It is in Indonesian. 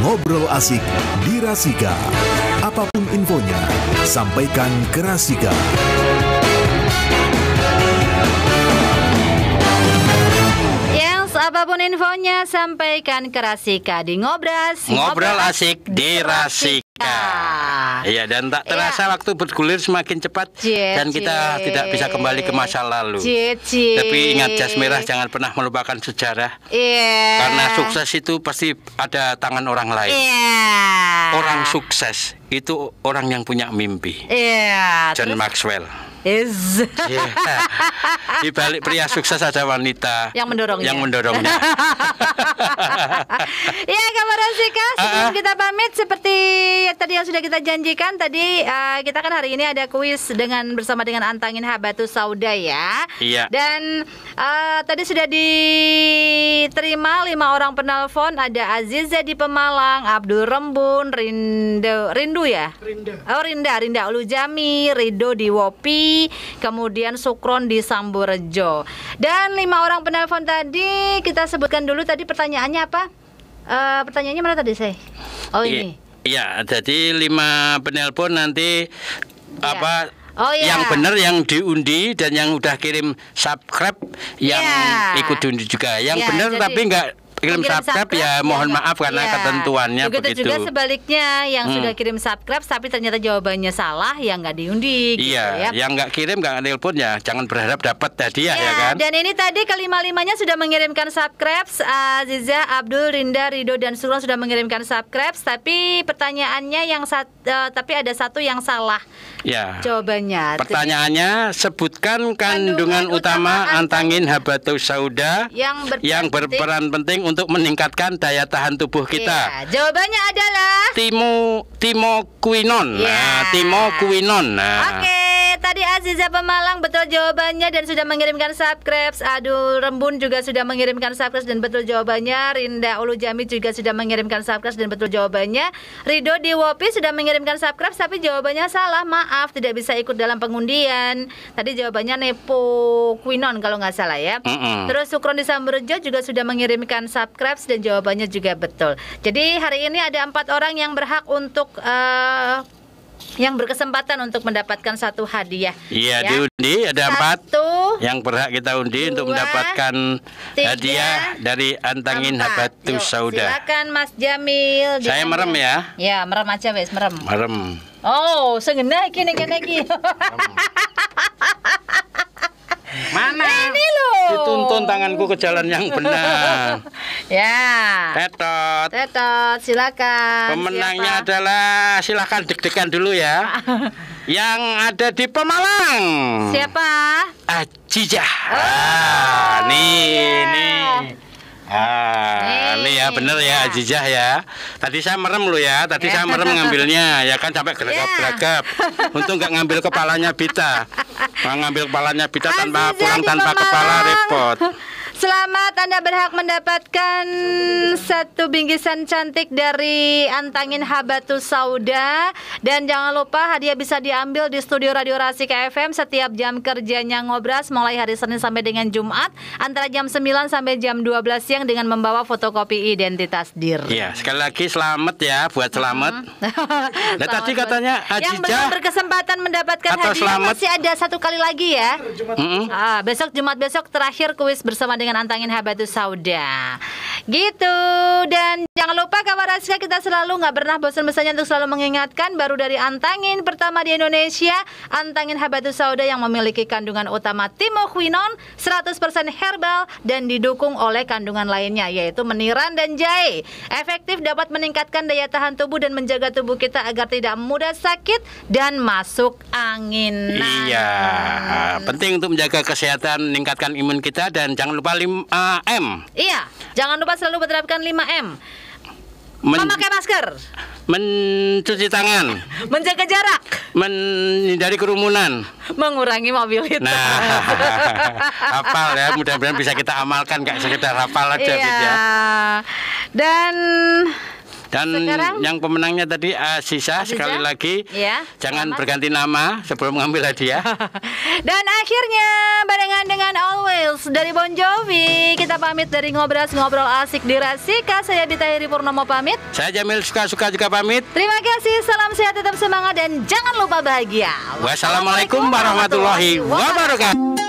Ngobrol asik di Rasika. Apapun infonya, sampaikan ke Rasika. Apapun infonya sampaikan ke Rasika di Ngobras. Ngobrol, Ngobrol asik di Rasika. Iya dan tak iya. terasa ya. waktu bergulir semakin cepat cie, dan kita cie. tidak bisa kembali ke masa lalu. Cie, cie. Tapi ingat jas merah jangan pernah melupakan sejarah. Iya. Karena sukses itu pasti ada tangan orang lain. Iya. Orang sukses itu orang yang punya mimpi. Iya. John Terus? Maxwell. Is. Yeah. Di balik pria sukses ada wanita yang mendorongnya. Yang mendorongnya. ya kabar Rosika, ah, sebelum uh, kita pamit seperti tadi yang sudah kita janjikan tadi uh, kita kan hari ini ada kuis dengan bersama dengan Antangin Habatus Sauda ya. Iya. Dan Uh, tadi sudah diterima lima orang penelpon ada Aziza di Pemalang, Abdul Rembun, Rindo, Rindu ya? Rinda. Oh Rinda, Rinda Jami, Rido di Wopi, kemudian Sukron di Samborejo. Dan lima orang penelpon tadi kita sebutkan dulu tadi pertanyaannya apa? Uh, pertanyaannya mana tadi saya? Oh iya, ini. Iya, jadi lima penelpon nanti ya. apa Oh, iya. Yang benar yang diundi dan yang udah kirim subscribe yang yeah. ikut diundi juga. Yang yeah, benar tapi nggak kirim subscribe, ya, subscribe ya, ya mohon maaf karena ya. ketentuannya begitu. Begitu juga sebaliknya yang hmm. sudah kirim subscribe tapi ternyata jawabannya salah ya nggak diundi. Gitu iya, gitu, yang nggak kirim nggak nelpon ya jangan berharap dapat tadi ya, ya, ya kan. Dan ini tadi kelima limanya sudah mengirimkan subscribe, eh, Aziza, Abdul, Rinda, Rido dan Sulon sudah mengirimkan subscribe tapi pertanyaannya yang sat, uh, tapi ada satu yang salah. Ya. Jawabannya. Pertanyaannya Jadi, sebutkan kandungan, kandungan utama, utama antangin habatus sauda yang berperan, yang berperan penting untuk meningkatkan daya tahan tubuh iya, kita? Ya, jawabannya adalah timo timokuinon. Ya. Nah, iya. timokuinon. Nah. Oke. Okay dari Aziza ya, Pemalang betul jawabannya dan sudah mengirimkan subscribe. Aduh, Rembun juga sudah mengirimkan subscribe dan betul jawabannya. Rinda Ulu Jami juga sudah mengirimkan subscribe dan betul jawabannya. Rido di Wopi sudah mengirimkan subscribe tapi jawabannya salah. Maaf, tidak bisa ikut dalam pengundian. Tadi jawabannya Nepo Quinon kalau nggak salah ya. Mm -mm. Terus Sukron di Samberjo juga sudah mengirimkan subscribe dan jawabannya juga betul. Jadi hari ini ada empat orang yang berhak untuk uh, yang berkesempatan untuk mendapatkan satu hadiah. Iya, ya. diundi ada satu, empat yang berhak kita undi dua, untuk mendapatkan tiga, hadiah dari Antangin Habatu Sauda. Silakan Mas Jamil. Saya diambil. merem ya. Ya, merem aja wes, merem. Merem. Oh, segena kini kini iki. Mana? Ini loh. Dituntun tanganku ke jalan yang benar. Ya. Tetot. Tetot, silakan. Pemenangnya Siapa? adalah silakan deg-degan dulu ya. yang ada di Pemalang. Siapa? Ajijah. Oh, ah, iya. nih, yeah. nih. Ah, ini ya benar ya, ya ya. Tadi saya merem lo ya, tadi ya. saya merem mengambilnya ya kan sampai ya. gelagap-gelagap. Ya. Untung nggak ngambil kepalanya Bita. Mau ngambil kepalanya Bita tanpa Ajijah pulang tanpa kepala repot. Selamat Anda berhak mendapatkan satu bingkisan cantik dari Antangin Habatus Sauda dan jangan lupa hadiah bisa diambil di studio Radio Rasi KFM setiap jam kerjanya ngobras mulai hari Senin sampai dengan Jumat antara jam 9 sampai jam 12 siang dengan membawa fotokopi identitas diri. Iya, sekali lagi selamat ya buat selamat. Hmm. nah, tadi katanya yang belum berkesempatan mendapatkan hadiah selamat. masih ada satu kali lagi ya. Mm -hmm. Ah, besok Jumat besok terakhir kuis bersama dengan dengan antangin habatus sauda. Gitu. Dan jangan lupa kabar rahasia kita selalu nggak pernah bosan-bosannya untuk selalu mengingatkan baru dari antangin pertama di Indonesia, antangin habatus sauda yang memiliki kandungan utama timoquinone 100% herbal dan didukung oleh kandungan lainnya yaitu meniran dan jahe. Efektif dapat meningkatkan daya tahan tubuh dan menjaga tubuh kita agar tidak mudah sakit dan masuk angin. Iya, nah. penting untuk menjaga kesehatan, meningkatkan imun kita dan jangan lupa 5 eh, M. Iya, jangan lupa selalu menerapkan 5M? Men memakai masker, mencuci tangan, menjaga jarak, menghindari kerumunan, mengurangi mobilitas. Nah, hafal ya, mudah-mudahan bisa kita amalkan, nggak sekedar hafal aja, iya. ya. Dan dan Sekarang, yang pemenangnya tadi uh, sisa sekali lagi. Ya, jangan selamat. berganti nama sebelum mengambil hadiah. dan akhirnya barengan dengan Always dari Bon Jovi kita pamit dari Ngobras Ngobrol Asik di Rasika. Saya Dita Heri Purnomo pamit. Saya Jamil Suka-Suka juga pamit. Terima kasih, salam sehat, tetap semangat, dan jangan lupa bahagia. Wassalamualaikum warahmatullahi wabarakatuh.